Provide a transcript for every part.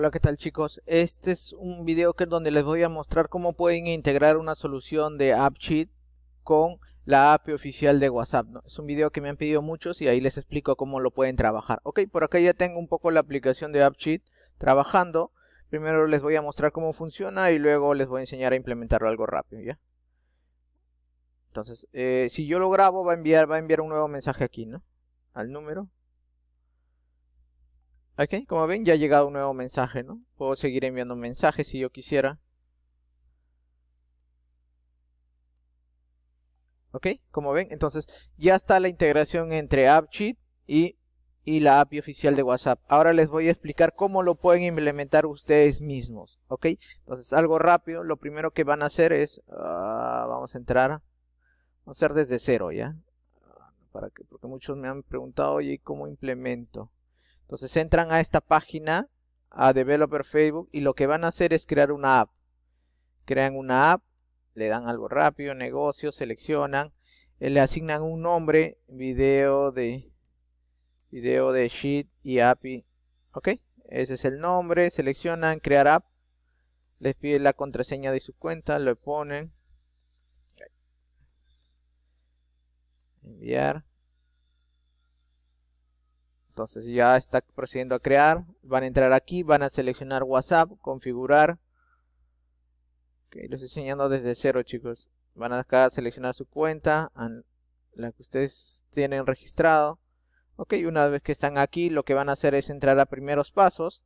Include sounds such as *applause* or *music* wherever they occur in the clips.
Hola, ¿qué tal chicos? Este es un video que donde les voy a mostrar cómo pueden integrar una solución de AppSheet con la API oficial de WhatsApp. Es un video que me han pedido muchos y ahí les explico cómo lo pueden trabajar. Ok, por acá ya tengo un poco la aplicación de AppSheet trabajando. Primero les voy a mostrar cómo funciona y luego les voy a enseñar a implementarlo algo rápido, ¿ya? Entonces, eh, si yo lo grabo va a enviar va a enviar un nuevo mensaje aquí, ¿no? Al número Ok, como ven ya ha llegado un nuevo mensaje, ¿no? Puedo seguir enviando mensajes si yo quisiera. Ok, como ven, entonces ya está la integración entre AppSheet y, y la API oficial de WhatsApp. Ahora les voy a explicar cómo lo pueden implementar ustedes mismos. Ok, entonces algo rápido, lo primero que van a hacer es, ah, vamos a entrar, vamos a hacer desde cero ya. Para que, porque muchos me han preguntado, oye, ¿cómo implemento? Entonces entran a esta página, a Developer Facebook, y lo que van a hacer es crear una app. Crean una app, le dan algo rápido, negocio, seleccionan, eh, le asignan un nombre, video de video de sheet y API. Ok, ese es el nombre, seleccionan crear app, les pide la contraseña de su cuenta, lo ponen, enviar entonces ya está procediendo a crear. Van a entrar aquí, van a seleccionar WhatsApp, configurar. Okay, los enseñando desde cero, chicos. Van acá a seleccionar su cuenta, la que ustedes tienen registrado. Ok, una vez que están aquí, lo que van a hacer es entrar a primeros pasos.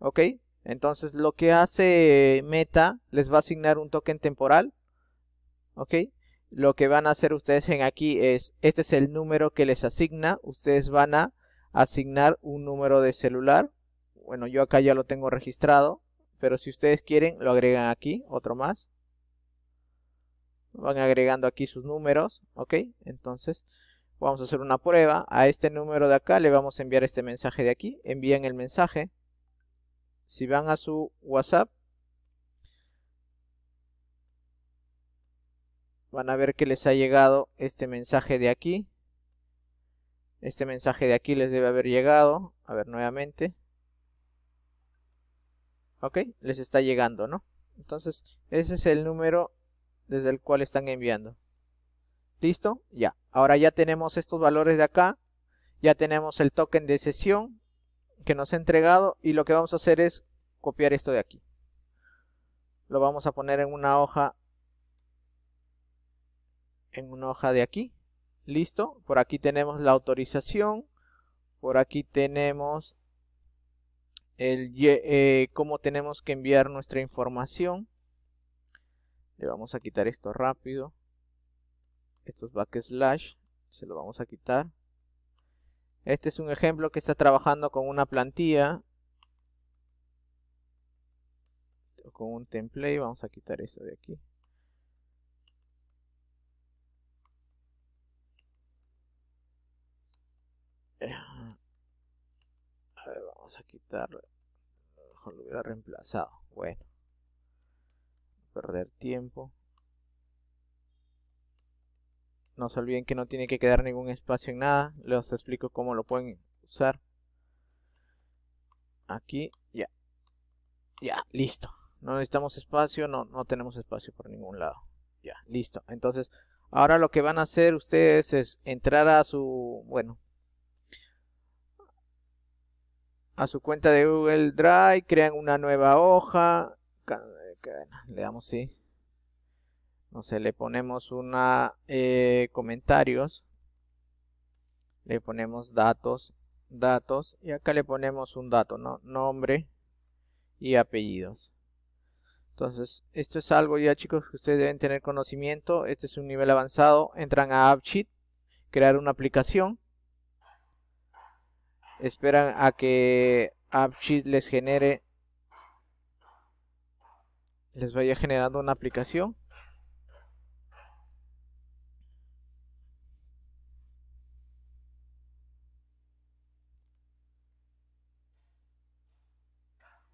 Ok, entonces lo que hace Meta les va a asignar un token temporal. Ok, lo que van a hacer ustedes en aquí es, este es el número que les asigna, ustedes van a asignar un número de celular, bueno yo acá ya lo tengo registrado, pero si ustedes quieren lo agregan aquí, otro más, van agregando aquí sus números, ok, entonces vamos a hacer una prueba, a este número de acá le vamos a enviar este mensaje de aquí, envían el mensaje, si van a su WhatsApp, van a ver que les ha llegado este mensaje de aquí. Este mensaje de aquí les debe haber llegado. A ver, nuevamente. Ok, les está llegando, ¿no? Entonces, ese es el número desde el cual están enviando. ¿Listo? Ya. Ahora ya tenemos estos valores de acá. Ya tenemos el token de sesión que nos ha entregado. Y lo que vamos a hacer es copiar esto de aquí. Lo vamos a poner en una hoja en una hoja de aquí. Listo. Por aquí tenemos la autorización. Por aquí tenemos el, eh, cómo tenemos que enviar nuestra información. Le vamos a quitar esto rápido. Estos backslash se lo vamos a quitar. Este es un ejemplo que está trabajando con una plantilla. Con un template. Vamos a quitar esto de aquí. a quitar lo hubiera reemplazado bueno perder tiempo no se olviden que no tiene que quedar ningún espacio en nada les explico cómo lo pueden usar aquí ya ya listo no necesitamos espacio no no tenemos espacio por ningún lado ya listo entonces ahora lo que van a hacer ustedes es entrar a su bueno su cuenta de Google Drive, crean una nueva hoja, le damos sí, no sé, le ponemos una eh, comentarios, le ponemos datos, datos, y acá le ponemos un dato, ¿no? nombre y apellidos. Entonces, esto es algo ya chicos que ustedes deben tener conocimiento. Este es un nivel avanzado. Entran a AppSheet, crear una aplicación. Esperan a que AppSheet les genere, les vaya generando una aplicación.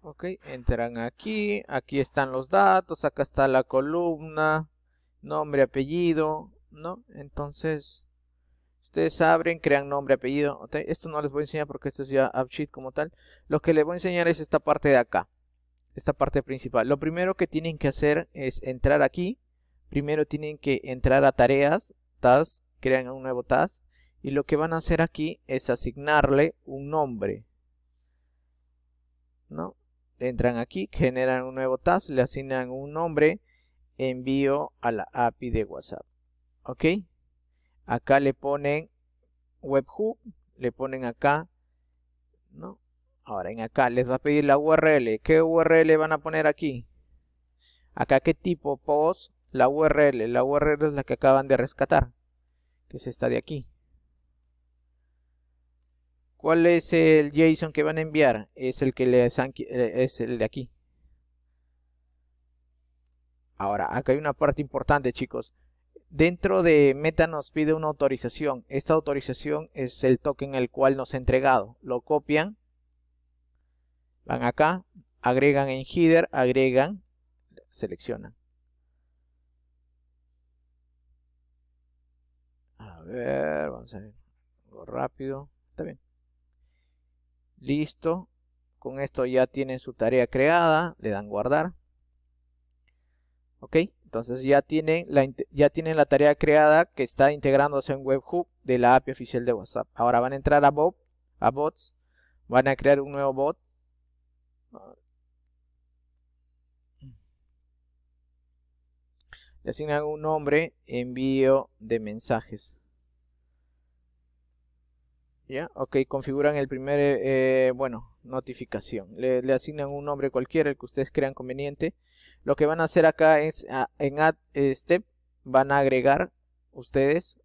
ok entran aquí aquí están los datos acá está la columna nombre apellido no entonces ustedes abren, crean nombre, apellido. Esto no les voy a enseñar porque esto es ya AppSheet como tal. Lo que les voy a enseñar es esta parte de acá. Esta parte principal. Lo primero que tienen que hacer es entrar aquí. Primero tienen que entrar a tareas, task, crean un nuevo task. Y lo que van a hacer aquí es asignarle un nombre. ¿No? Entran aquí, generan un nuevo task, le asignan un nombre, envío a la API de WhatsApp. ¿Ok? Acá le ponen webhook, le ponen acá, ¿no? Ahora en acá les va a pedir la URL. ¿Qué URL van a poner aquí? Acá qué tipo post, la URL. La URL es la que acaban de rescatar, que es esta de aquí. ¿Cuál es el JSON que van a enviar? Es el que les eh, es el de aquí. Ahora, acá hay una parte importante, chicos. Dentro de Meta nos pide una autorización. Esta autorización es el token el cual nos ha entregado. Lo copian, van acá, agregan en header, agregan, seleccionan. A ver, vamos a ver, rápido, está bien. Listo, con esto ya tienen su tarea creada, le dan guardar. Ok. Entonces ya tienen, la, ya tienen la tarea creada que está integrándose en webhook de la API oficial de WhatsApp. Ahora van a entrar a, Bob, a bots, van a crear un nuevo bot. Le asignan un nombre, envío de mensajes. ¿Ya? Ok, configuran el primer, eh, eh, bueno, notificación. Le, le asignan un nombre cualquiera, el que ustedes crean conveniente. Lo que van a hacer acá es en add step van a agregar ustedes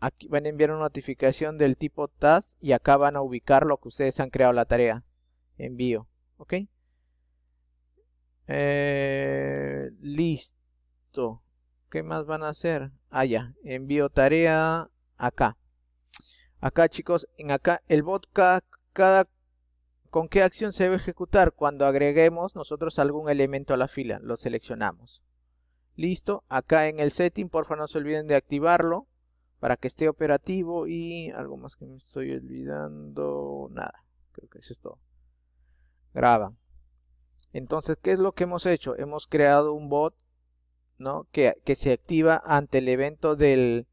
aquí van a enviar una notificación del tipo task y acá van a ubicar lo que ustedes han creado la tarea envío ok eh, listo ¿qué más van a hacer? ah ya, envío tarea acá acá chicos, en acá el bot cada, cada con qué acción se debe ejecutar cuando agreguemos nosotros algún elemento a la fila. Lo seleccionamos. Listo. Acá en el setting, por favor no se olviden de activarlo para que esté operativo y algo más que me estoy olvidando. Nada. Creo que es esto. Graba. Entonces, ¿qué es lo que hemos hecho? Hemos creado un bot ¿no? que, se activa ante el evento del,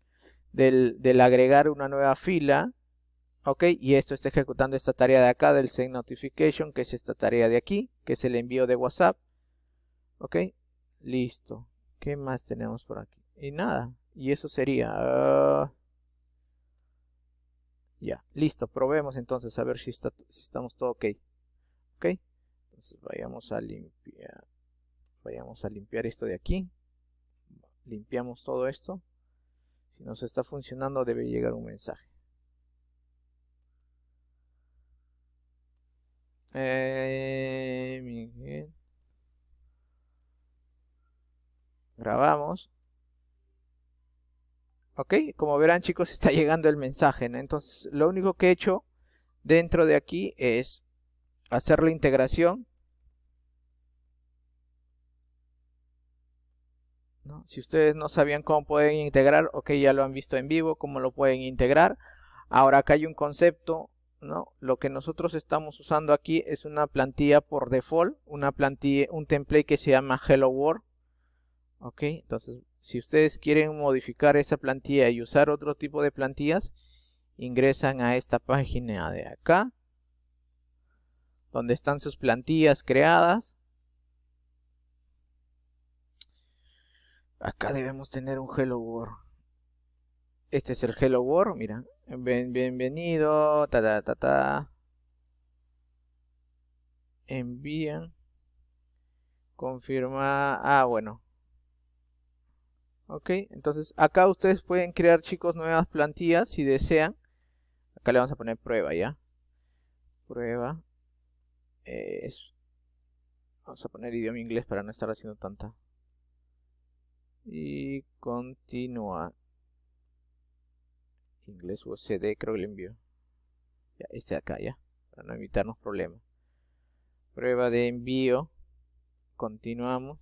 del agregar una nueva fila ok y esto está ejecutando esta tarea de acá del send notification que es esta tarea de aquí que es el envío de whatsapp ok listo qué más tenemos por aquí y nada y eso sería ah, ya listo probemos entonces a ver si, está, si estamos todo ok ok entonces vayamos a limpiar vayamos a limpiar esto de aquí limpiamos todo esto si se está funcionando debe llegar un mensaje Eh, Grabamos. Ok, como verán chicos *laughs* está llegando el mensaje, Entonces lo único que he hecho dentro de aquí es hacer la integración. Si ustedes no sabían cómo pueden integrar, ok, ya lo han visto en vivo, cómo lo pueden integrar. Ahora acá hay un concepto lo que nosotros estamos usando aquí es una plantilla por default, una un template que se llama Hello World. Ok, entonces si ustedes quieren modificar esa plantilla y usar otro tipo de plantillas, ingresan a esta página de acá, donde están sus plantillas creadas. Acá debemos tener un Hello World. Este es el Hello World, mira, bienvenido. Ta, ta, Envían. Confirma. Ah, bueno. Ok, entonces acá ustedes pueden crear, chicos, nuevas plantillas si desean. Acá le vamos a poner prueba ya. Prueba. vamos a poner idioma inglés para no estar haciendo tanta. Y continúa inglés o CD, creo que le envió. Ya, este de acá, ya, para no evitarnos problemas. Prueba de envío. Continuamos.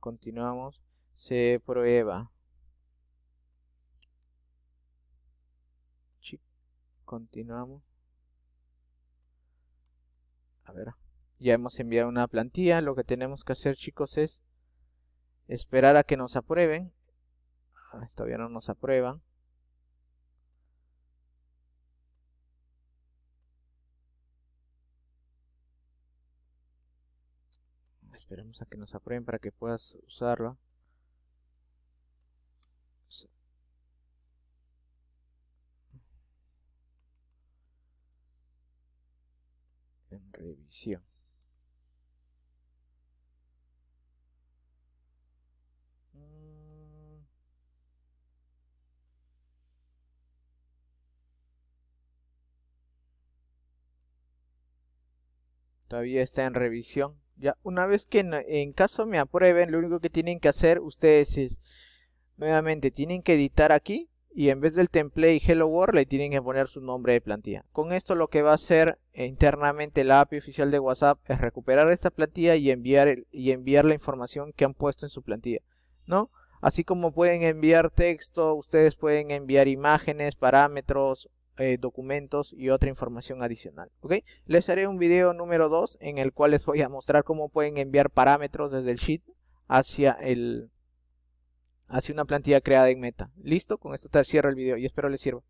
Continuamos. Se prueba. Continuamos. A ver. Ya hemos enviado una plantilla. Lo que tenemos que hacer, chicos, es esperar a que nos aprueben todavía no nos aprueban. Esperemos a que nos aprueben para que puedas usarlo. En revisión. Todavía está en revisión. Ya, una vez que en, caso me aprueben, lo único que tienen que hacer ustedes es, nuevamente, tienen que editar aquí y en vez del template Hello World le tienen que poner su nombre de plantilla. Con esto lo que va a hacer internamente la API oficial de WhatsApp es recuperar esta plantilla y enviar, y enviar la información que han puesto en su plantilla, ¿no? Así como pueden enviar texto, ustedes pueden enviar imágenes, parámetros, eh, documentos y otra información adicional. ¿ok? Les haré un video número 2 en el cual les voy a mostrar cómo pueden enviar parámetros desde el sheet hacia, el, hacia una plantilla creada en Meta. Listo, con esto te cierro el video y espero les sirva.